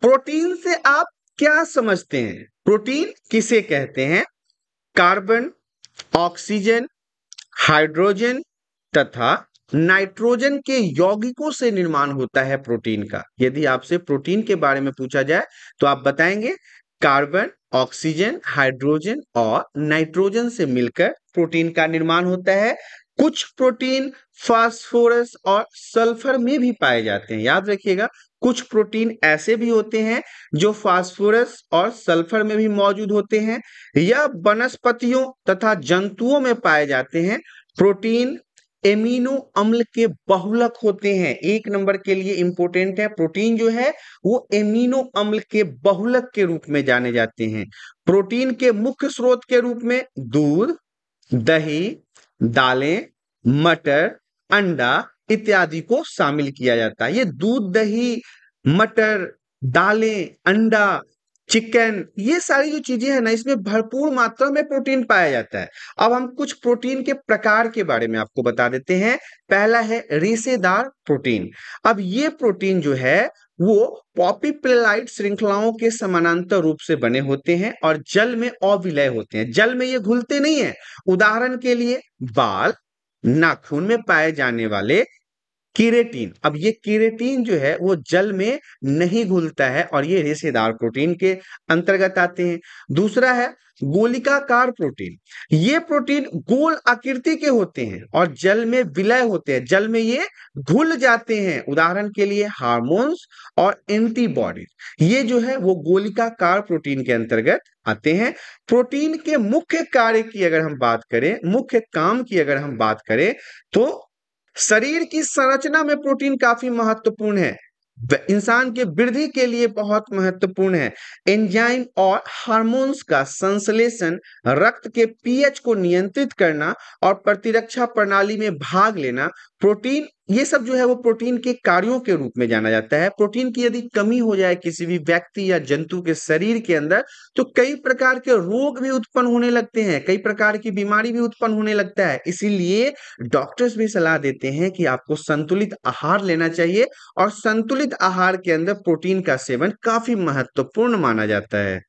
protein से आप क्या समझते हैं प्रोटीन किसे कहते हैं कार्बन ऑक्सीजन हाइड्रोजन तथा नाइट्रोजन के यौगिकों से निर्माण होता है प्रोटीन का यदि आपसे प्रोटीन के बारे में पूछा जाए तो आप बताएंगे कार्बन ऑक्सीजन हाइड्रोजन और नाइट्रोजन से मिलकर प्रोटीन का निर्माण होता है कुछ प्रोटीन फास्फोरस और सल्फर में भी पाए जाते हैं याद रखिएगा कुछ प्रोटीन ऐसे भी होते हैं जो फास्फोरस और सल्फर में भी मौजूद होते हैं यह वनस्पतियों तथा जंतुओं में पाए जाते हैं प्रोटीन एमिनो अम्ल के बहुलक होते हैं एक नंबर के लिए इंपॉर्टेंट है प्रोटीन जो है वो एमिनो अम्ल के बहुलक के रूप में जाने जाते हैं प्रोटीन के मुख्य स्रोत के रूप में दूध दही दालें मटर अंडा इत्यादि को शामिल किया जाता है ये दूध दही मटर दालें अंडा चिकन ये सारी जो चीजें हैं ना इसमें भरपूर मात्रा में प्रोटीन पाया जाता है अब हम कुछ प्रोटीन के प्रकार के बारे में आपको बता देते हैं पहला है रेसेदार प्रोटीन अब ये प्रोटीन जो है वो पॉपीप्लेलाइट श्रृंखलाओं के समानांतर रूप से बने होते हैं और जल में अविलय होते हैं जल में ये घुलते नहीं है उदाहरण के लिए बाल नाखून में पाए जाने वाले केरेटिन अब ये किरेटीन जो है वो जल में नहीं घुलता है और ये रेशेदार प्रोटीन के अंतर्गत आते हैं दूसरा है गोलिकाकार प्रोटीन ये प्रोटीन गोल आकृति के होते हैं और जल में विलय होते हैं जल में ये घुल जाते हैं उदाहरण के लिए हार्मोन्स और एंटीबॉडीज ये जो है वो गोलिकाकार प्रोटीन के अंतर्गत आते हैं प्रोटीन के मुख्य कार्य की अगर हम बात करें मुख्य काम की अगर हम बात करें तो शरीर की संरचना में प्रोटीन काफी महत्वपूर्ण है इंसान के वृद्धि के लिए बहुत महत्वपूर्ण है एंजाइम और हार्मोन्स का संश्लेषण रक्त के पीएच को नियंत्रित करना और प्रतिरक्षा प्रणाली में भाग लेना प्रोटीन ये सब जो है वो प्रोटीन के कार्यों के रूप में जाना जाता है प्रोटीन की यदि कमी हो जाए किसी भी व्यक्ति या जंतु के शरीर के अंदर तो कई प्रकार के रोग भी उत्पन्न होने लगते हैं कई प्रकार की बीमारी भी उत्पन्न होने लगता है इसीलिए डॉक्टर्स भी सलाह देते हैं कि आपको संतुलित आहार लेना चाहिए और संतुलित आहार के अंदर प्रोटीन का सेवन काफी महत्वपूर्ण माना जाता है